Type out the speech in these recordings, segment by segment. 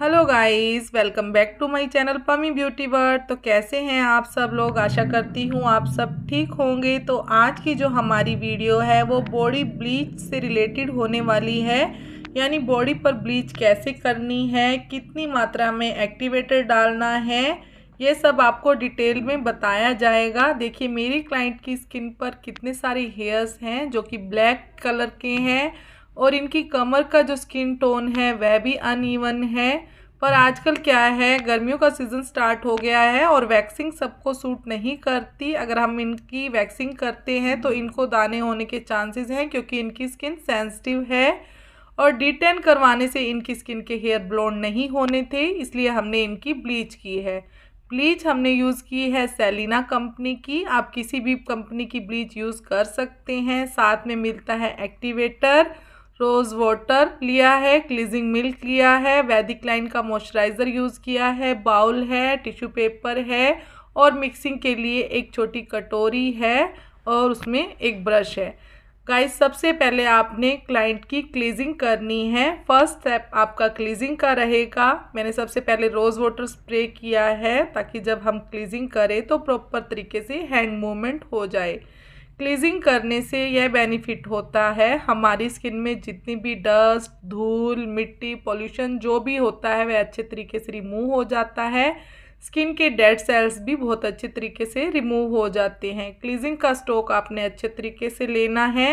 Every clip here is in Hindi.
hello guys welcome back to my channel पमी ब्यूटी वर्ड तो कैसे हैं आप सब लोग आशा करती हूँ आप सब ठीक होंगे तो आज की जो हमारी वीडियो है वो बॉडी ब्लीच से रिलेटेड होने वाली है यानी बॉडी पर ब्लीच कैसे करनी है कितनी मात्रा में एक्टिवेटर डालना है ये सब आपको डिटेल में बताया जाएगा देखिए मेरी क्लाइंट की स्किन पर कितने सारे हेयर्स हैं जो कि ब्लैक कलर के हैं और इनकी कमर का जो स्किन टोन है वह भी अनईवन है पर आजकल क्या है गर्मियों का सीज़न स्टार्ट हो गया है और वैक्सिंग सबको सूट नहीं करती अगर हम इनकी वैक्सिंग करते हैं तो इनको दाने होने के चांसेस हैं क्योंकि इनकी स्किन सेंसिटिव है और डिटेन करवाने से इनकी स्किन के हेयर ब्लोन नहीं होने थे इसलिए हमने इनकी ब्लीच की है ब्लीच हमने यूज़ की है सेलिना कंपनी की आप किसी भी कंपनी की ब्लीच यूज़ कर सकते हैं साथ में मिलता है एक्टिवेटर रोज़ वाटर लिया है क्लीजिंग मिल्क लिया है वैदिक लाइन का मॉइस्चराइज़र यूज़ किया है बाउल है टिश्यू पेपर है और मिक्सिंग के लिए एक छोटी कटोरी है और उसमें एक ब्रश है गाइस सबसे पहले आपने क्लाइंट की क्लीजिंग करनी है फर्स्ट स्टेप आपका क्लीजिंग का रहेगा मैंने सबसे पहले रोज़ वाटर स्प्रे किया है ताकि जब हम क्लीजिंग करें तो प्रॉपर तरीके से हैंड मूवमेंट हो जाए क्लीजिंग करने से यह बेनिफिट होता है हमारी स्किन में जितनी भी डस्ट धूल मिट्टी पॉल्यूशन जो भी होता है वह अच्छे तरीके से रिमूव हो जाता है स्किन के डेड सेल्स भी बहुत अच्छे तरीके से रिमूव हो जाते हैं क्लीजिंग का स्टॉक आपने अच्छे तरीके से लेना है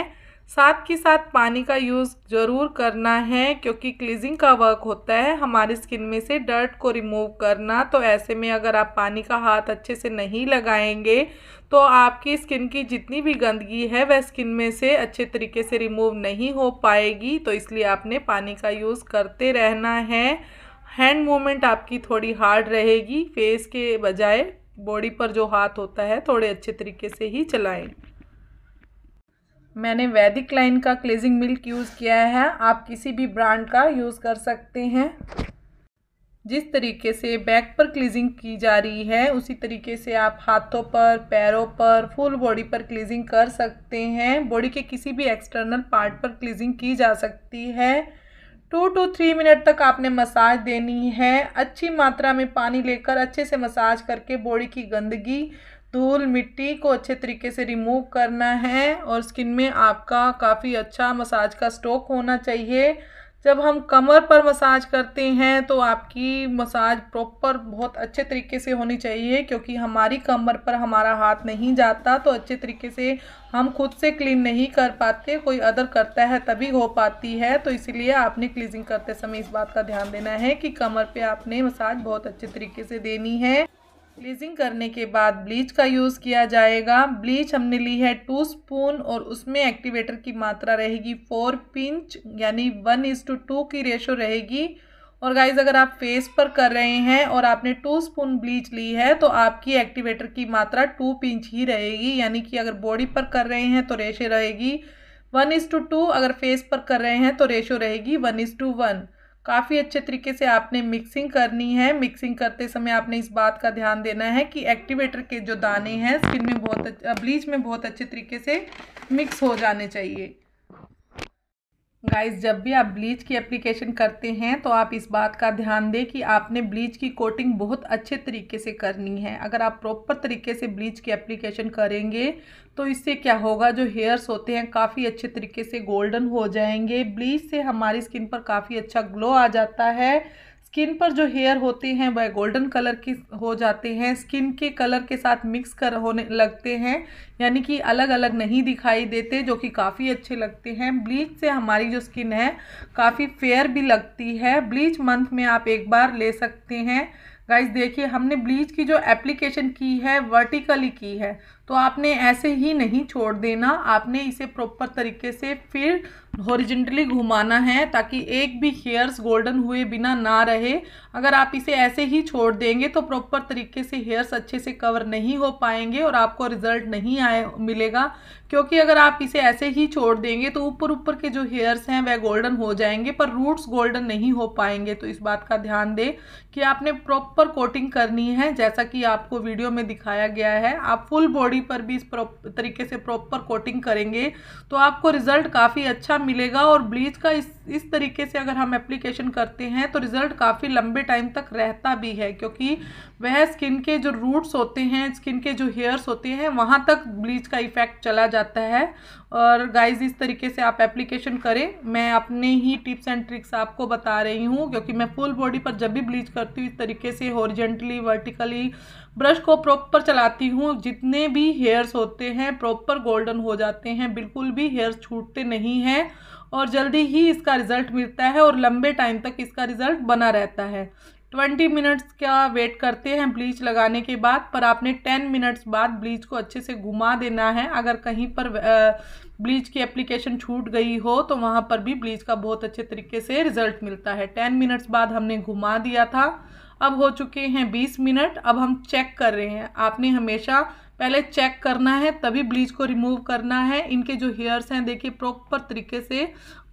साथ के साथ पानी का यूज़ ज़रूर करना है क्योंकि क्लीजिंग का वर्क होता है हमारी स्किन में से डर्ट को रिमूव करना तो ऐसे में अगर आप पानी का हाथ अच्छे से नहीं लगाएंगे तो आपकी स्किन की जितनी भी गंदगी है वह स्किन में से अच्छे तरीके से रिमूव नहीं हो पाएगी तो इसलिए आपने पानी का यूज़ करते रहना है हैंड मूवमेंट आपकी थोड़ी हार्ड रहेगी फेस के बजाय बॉडी पर जो हाथ होता है थोड़े अच्छे तरीके से ही चलाएँ मैंने वैदिक लाइन का क्लेजिंग मिल्क यूज़ किया है आप किसी भी ब्रांड का यूज़ कर सकते हैं जिस तरीके से बैक पर क्लीजिंग की जा रही है उसी तरीके से आप हाथों पर पैरों पर फुल बॉडी पर क्लीजिंग कर सकते हैं बॉडी के किसी भी एक्सटर्नल पार्ट पर क्लीजिंग की जा सकती है टू टू थ्री मिनट तक आपने मसाज देनी है अच्छी मात्रा में पानी लेकर अच्छे से मसाज करके बॉडी की गंदगी धूल मिट्टी को अच्छे तरीके से रिमूव करना है और स्किन में आपका काफ़ी अच्छा मसाज का स्टोक होना चाहिए जब हम कमर पर मसाज करते हैं तो आपकी मसाज प्रॉपर बहुत अच्छे तरीके से होनी चाहिए क्योंकि हमारी कमर पर हमारा हाथ नहीं जाता तो अच्छे तरीके से हम खुद से क्लीन नहीं कर पाते कोई अदर करता है तभी हो पाती है तो इसीलिए आपने क्लीजिंग करते समय इस बात का ध्यान देना है कि कमर पे आपने मसाज बहुत अच्छे तरीके से देनी है ब्लीजिंग करने के बाद ब्लीच का यूज़ किया जाएगा ब्लीच हमने ली है टू स्पून और उसमें एक्टिवेटर की मात्रा रहेगी फोर पिंच यानी वन इज़ टू टू की रेशो रहेगी और गाइज अगर आप फेस पर कर रहे हैं और आपने टू स्पून ब्लीच ली है तो आपकी एक्टिवेटर की मात्रा टू पिंच ही रहेगी यानी कि अगर बॉडी पर कर रहे हैं तो रेशो रहेगी वन इज़ टू टू अगर फेस पर कर रहे हैं तो रेशो रहेगी वन इज़ टू वन काफ़ी अच्छे तरीके से आपने मिक्सिंग करनी है मिक्सिंग करते समय आपने इस बात का ध्यान देना है कि एक्टिवेटर के जो दाने हैं स्किन में बहुत ब्लीच में बहुत अच्छे तरीके से मिक्स हो जाने चाहिए गाइस जब भी आप ब्लीच की एप्लीकेशन करते हैं तो आप इस बात का ध्यान दें कि आपने ब्लीच की कोटिंग बहुत अच्छे तरीके से करनी है अगर आप प्रॉपर तरीके से ब्लीच की एप्लीकेशन करेंगे तो इससे क्या होगा जो हेयर्स होते हैं काफ़ी अच्छे तरीके से गोल्डन हो जाएंगे ब्लीच से हमारी स्किन पर काफ़ी अच्छा ग्लो आ जाता है स्किन पर जो हेयर होते हैं वह गोल्डन कलर की हो जाते हैं स्किन के कलर के साथ मिक्स कर होने लगते हैं यानी कि अलग अलग नहीं दिखाई देते जो कि काफ़ी अच्छे लगते हैं ब्लीच से हमारी जो स्किन है काफ़ी फेयर भी लगती है ब्लीच मंथ में आप एक बार ले सकते हैं गाइज देखिए हमने ब्लीच की जो एप्लीकेशन की है वर्टिकली की है तो आपने ऐसे ही नहीं छोड़ देना आपने इसे प्रॉपर तरीके से फिर हॉरिजेंटली घुमाना है ताकि एक भी हेयर्स गोल्डन हुए बिना ना रहे अगर आप इसे ऐसे ही छोड़ देंगे तो प्रॉपर तरीके से हेयर्स अच्छे से कवर नहीं हो पाएंगे और आपको रिजल्ट नहीं आए मिलेगा क्योंकि अगर आप इसे ऐसे ही छोड़ देंगे तो ऊपर ऊपर के जो हेयर्स हैं वह गोल्डन हो जाएंगे पर रूट्स गोल्डन नहीं हो पाएंगे तो इस बात का ध्यान दें कि आपने प्रॉपर कोटिंग करनी है जैसा कि आपको वीडियो में दिखाया गया है आप फुल बॉडी पर भी इस तरीके से प्रॉपर कोटिंग करेंगे तो आपको रिजल्ट काफ़ी अच्छा मिलेगा और ब्लीच का इस इस तरीके से अगर हम एप्लीकेशन करते हैं तो रिज़ल्ट काफ़ी लंबे टाइम तक रहता भी है क्योंकि वह स्किन के जो रूट्स होते हैं स्किन के जो हेयर्स होते हैं वहाँ तक ब्लीच का इफ़ेक्ट चला जाता है और गाइज इस तरीके से आप एप्लीकेशन करें मैं अपने ही टिप्स एंड ट्रिक्स आपको बता रही हूँ क्योंकि मैं फुल बॉडी पर जब भी ब्लीच करती हूँ इस तरीके से हॉरिजेंटली वर्टिकली ब्रश को प्रॉपर चलाती हूँ जितने भी हेयर्स होते हैं प्रॉपर गोल्डन हो जाते हैं बिल्कुल भी हेयर्स छूटते नहीं हैं और जल्दी ही इसका रिज़ल्ट मिलता है और लंबे टाइम तक इसका रिज़ल्ट बना रहता है ट्वेंटी मिनट्स का वेट करते हैं ब्लीच लगाने के बाद पर आपने टेन मिनट्स बाद ब्लीच को अच्छे से घुमा देना है अगर कहीं पर ब्लीच की एप्लीकेशन छूट गई हो तो वहाँ पर भी ब्लीच का बहुत अच्छे तरीके से रिज़ल्ट मिलता है टेन मिनट्स बाद हमने घुमा दिया था अब हो चुके हैं बीस मिनट अब हम चेक कर रहे हैं आपने हमेशा पहले चेक करना है तभी ब्लीच को रिमूव करना है इनके जो हेयर्स हैं देखिए प्रॉपर तरीके से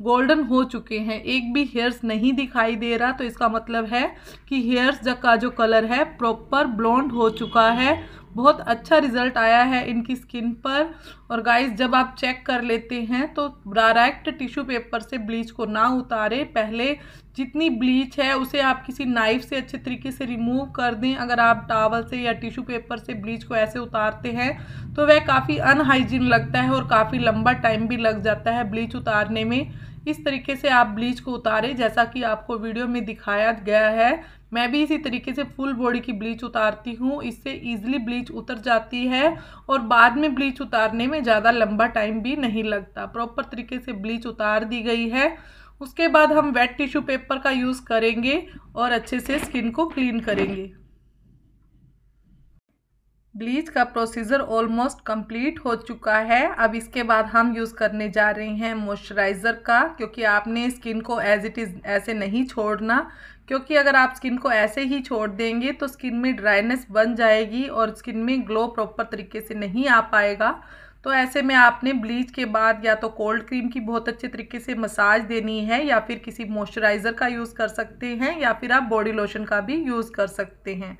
गोल्डन हो चुके हैं एक भी हेयर्स नहीं दिखाई दे रहा तो इसका मतलब है कि हेयर्स का जो कलर है प्रॉपर ब्लॉन्ड हो चुका है बहुत अच्छा रिज़ल्ट आया है इनकी स्किन पर और गाइस जब आप चेक कर लेते हैं तो डायरेक्ट टिश्यू पेपर से ब्लीच को ना उतारें पहले जितनी ब्लीच है उसे आप किसी नाइफ से अच्छे तरीके से रिमूव कर दें अगर आप टावल से या टिश्यू पेपर से ब्लीच को ऐसे उतारते हैं तो वह काफ़ी अनहाइजीन लगता है और काफ़ी लंबा टाइम भी लग जाता है ब्लीच उतारने में इस तरीके से आप ब्लीच को उतारें जैसा कि आपको वीडियो में दिखाया गया है मैं भी इसी तरीके से फुल बॉडी की ब्लीच उतारती हूँ इससे ईजिली ब्लीच उतर जाती है और बाद में ब्लीच उतारने में ज़्यादा लंबा टाइम भी नहीं लगता प्रॉपर तरीके से ब्लीच उतार दी गई है उसके बाद हम वेट टिश्यू पेपर का यूज़ करेंगे और अच्छे से स्किन को क्लीन करेंगे ब्लीच का प्रोसीजर ऑलमोस्ट कंप्लीट हो चुका है अब इसके बाद हम यूज़ करने जा रहे हैं मॉइस्चराइज़र का क्योंकि आपने स्किन को एज इट इज़ ऐसे नहीं छोड़ना क्योंकि अगर आप स्किन को ऐसे ही छोड़ देंगे तो स्किन में ड्राइनेस बन जाएगी और स्किन में ग्लो प्रॉपर तरीके से नहीं आ पाएगा तो ऐसे में आपने ब्लीच के बाद या तो कोल्ड क्रीम की बहुत अच्छे तरीके से मसाज देनी है या फिर किसी मॉइस्चराइज़र का यूज़ कर सकते हैं या फिर आप बॉडी लोशन का भी यूज़ कर सकते हैं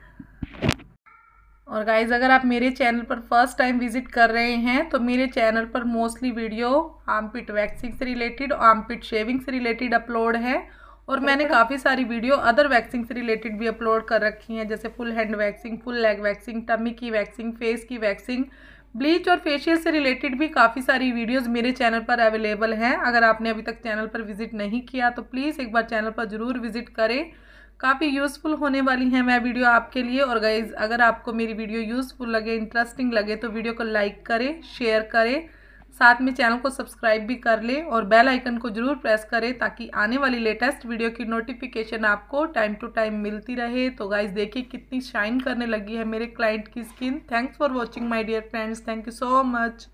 और गाइज अगर आप मेरे चैनल पर फर्स्ट टाइम विजिट कर रहे हैं तो मेरे चैनल पर मोस्टली वीडियो आमपिट वैक्सिंग से रिलेटेड आमपिट शेविंग से रिलेटेड अपलोड है और मैंने काफ़ी सारी वीडियो अदर वैक्सिंग से रिलेटेड भी अपलोड कर रखी हैं जैसे full hand waxing full leg waxing tummy की वैक्सिंग फेस की वैक्सिंग ब्लीच और फेशियल से रिलेटेड भी काफ़ी सारी वीडियोस मेरे चैनल पर अवेलेबल हैं अगर आपने अभी तक चैनल पर विजिट नहीं किया तो प्लीज़ एक बार चैनल पर ज़रूर विजिट करें काफ़ी यूज़फुल होने वाली हैं मैं वीडियो आपके लिए और गाइज अगर आपको मेरी वीडियो यूज़फुल लगे इंटरेस्टिंग लगे तो वीडियो को लाइक करें शेयर करें साथ में चैनल को सब्सक्राइब भी कर लें और बेल आइकन को ज़रूर प्रेस करें ताकि आने वाली लेटेस्ट वीडियो की नोटिफिकेशन आपको टाइम टू टाइम मिलती रहे तो गाइज देखिए कितनी शाइन करने लगी है मेरे क्लाइंट की skin thanks for watching my dear friends thank you so much